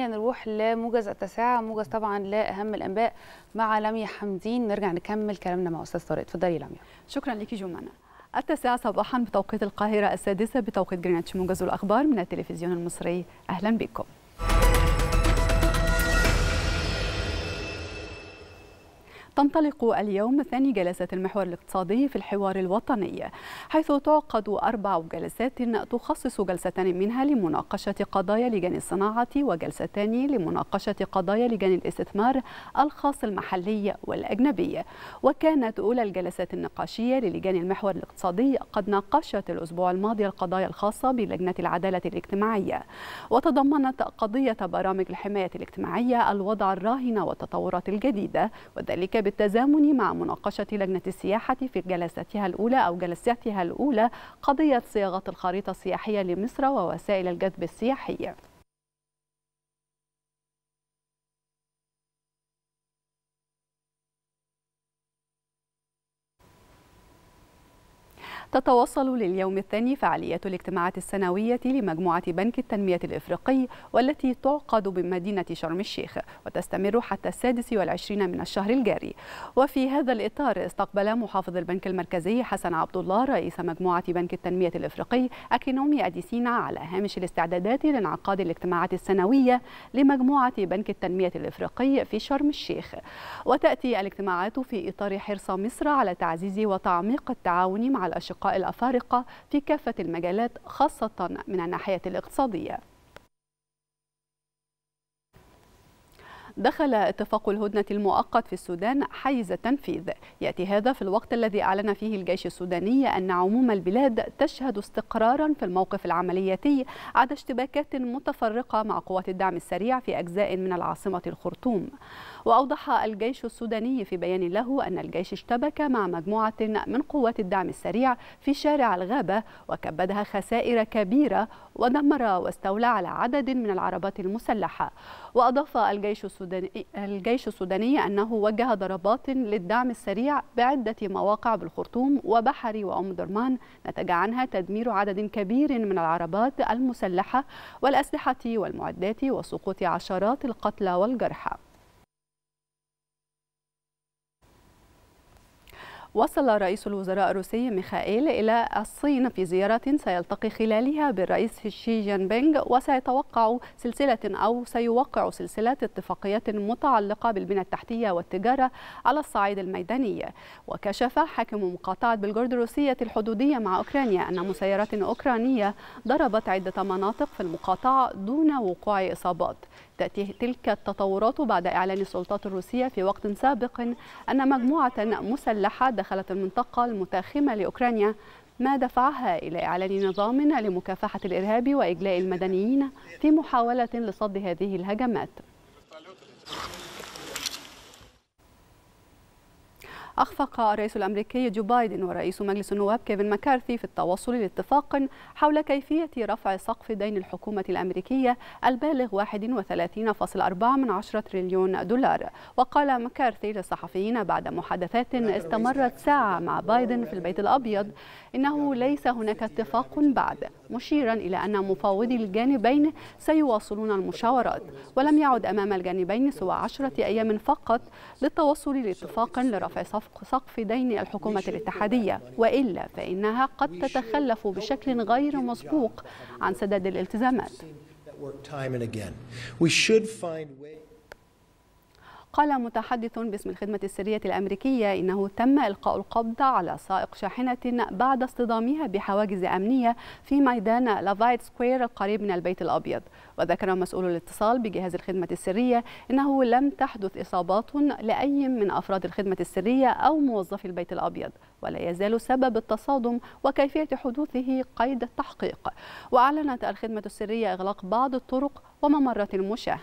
نروح لموجز التاسعة موجز طبعا لأهم الأنباء مع لميا حمدين نرجع نكمل كلامنا مع أستاذ طارق تفضلي لمية لميا شكرا ليكي جمانة التاسعة صباحا بتوقيت القاهرة السادسة بتوقيت جرينتش موجز الأخبار من التلفزيون المصري أهلا بكم تنطلق اليوم ثاني جلسات المحور الاقتصادي في الحوار الوطني حيث تعقد أربع جلسات تخصص جلستان منها لمناقشة قضايا لجان الصناعة وجلستان لمناقشة قضايا لجان الاستثمار الخاص المحلي والأجنبي وكانت أولى الجلسات النقاشية للجان المحور الاقتصادي قد ناقشت الأسبوع الماضي القضايا الخاصة بلجنة العدالة الاجتماعية وتضمنت قضية برامج الحماية الاجتماعية الوضع الراهن والتطورات الجديدة وذلك بالتزامن مع مناقشة لجنة السياحة في جلستها الأولى أو جلستها الأولى قضية صياغة الخريطة السياحية لمصر ووسائل الجذب السياحي تتواصل لليوم الثاني فعاليات الاجتماعات السنوية لمجموعة بنك التنمية الإفريقي والتي تعقد بمدينة شرم الشيخ وتستمر حتى السادس والعشرين من الشهر الجاري وفي هذا الإطار استقبل محافظ البنك المركزي حسن عبد الله رئيس مجموعة بنك التنمية الإفريقي أكينومي أديسينا على هامش الاستعدادات لانعقاد الاجتماعات السنوية لمجموعة بنك التنمية الإفريقي في شرم الشيخ وتأتي الاجتماعات في إطار حرص مصر على تعزيز وتعميق التعاون مع الأشقاء الأفارقة في كافة المجالات خاصة من الناحية الاقتصادية دخل اتفاق الهدنة المؤقت في السودان حيز التنفيذ يأتي هذا في الوقت الذي أعلن فيه الجيش السوداني أن عموم البلاد تشهد استقرارا في الموقف العملياتي عدا اشتباكات متفرقة مع قوات الدعم السريع في أجزاء من العاصمة الخرطوم وأوضح الجيش السوداني في بيان له أن الجيش اشتبك مع مجموعة من قوات الدعم السريع في شارع الغابة وكبدها خسائر كبيرة ودمر واستولى على عدد من العربات المسلحة وأضاف الجيش السوداني السوداني الجيش السوداني أنه وجه ضربات للدعم السريع بعدة مواقع بالخرطوم وبحري وأم درمان نتج عنها تدمير عدد كبير من العربات المسلحة والأسلحة والمعدات وسقوط عشرات القتلى والجرحى وصل رئيس الوزراء الروسي ميخائيل إلى الصين في زيارة سيلتقي خلالها بالرئيس شي جين بينغ وسيتوقع سلسلة أو سيوقع سلسلة اتفاقيات متعلقة بالبنى التحتية والتجارة على الصعيد الميداني وكشف حاكم مقاطعة بلغراد الروسية الحدودية مع أوكرانيا أن مسيرات أوكرانية ضربت عدة مناطق في المقاطعة دون وقوع إصابات تأتي تلك التطورات بعد إعلان السلطات الروسية في وقت سابق أن مجموعة مسلحة دخلت المنطقة المتاخمة لأوكرانيا ما دفعها إلى إعلان نظام لمكافحة الإرهاب وإجلاء المدنيين في محاولة لصد هذه الهجمات أخفق الرئيس الأمريكي جو بايدن ورئيس مجلس النواب كيفن مكارثي في التوصل لاتفاق حول كيفية رفع سقف دين الحكومة الأمريكية البالغ 31.4 من تريليون دولار وقال مكارثي للصحفيين بعد محادثات استمرت ساعة مع بايدن في البيت الأبيض إنه ليس هناك اتفاق بعد مشيرا إلى أن مفاوضي الجانبين سيواصلون المشاورات ولم يعد أمام الجانبين سوى عشرة أيام فقط للتوصل لاتفاق لرفع سقف دين الحكومة الاتحادية وإلا فإنها قد تتخلف بشكل غير مسبوق عن سداد الالتزامات. قال متحدث باسم الخدمة السرية الأمريكية إنه تم إلقاء القبض على سائق شاحنة بعد اصطدامها بحواجز أمنية في ميدان لافايت سكوير القريب من البيت الأبيض وذكر مسؤول الاتصال بجهاز الخدمة السرية إنه لم تحدث إصابات لأي من أفراد الخدمة السرية أو موظفي البيت الأبيض ولا يزال سبب التصادم وكيفية حدوثه قيد التحقيق وأعلنت الخدمة السرية إغلاق بعض الطرق وممرات المشاة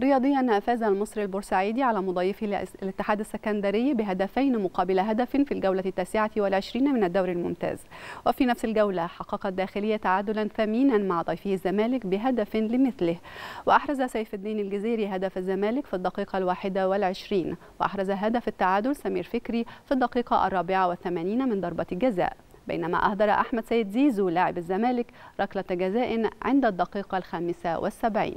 رياضيا فاز المصري البورسعيدي على مضيفه الاتحاد السكندري بهدفين مقابل هدف في الجولة التاسعة والعشرين من الدوري الممتاز وفي نفس الجولة حقق الداخلية تعادلا ثمينا مع ضيفه الزمالك بهدف لمثله وأحرز سيف الدين الجزيري هدف الزمالك في الدقيقة الواحدة والعشرين وأحرز هدف التعادل سمير فكري في الدقيقة الرابعة والثمانين من ضربة الجزاء بينما أهدر أحمد سيد زيزو لاعب الزمالك ركلة جزاء عند الدقيقة الخامسة والسبعين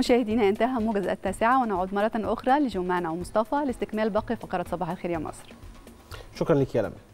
مشاهدينا انتهى موجز التاسعة ونعود مرة أخرى لجمانة ومصطفى لاستكمال باقي فقرة صباح الخير يا مصر شكرا لك يا لمى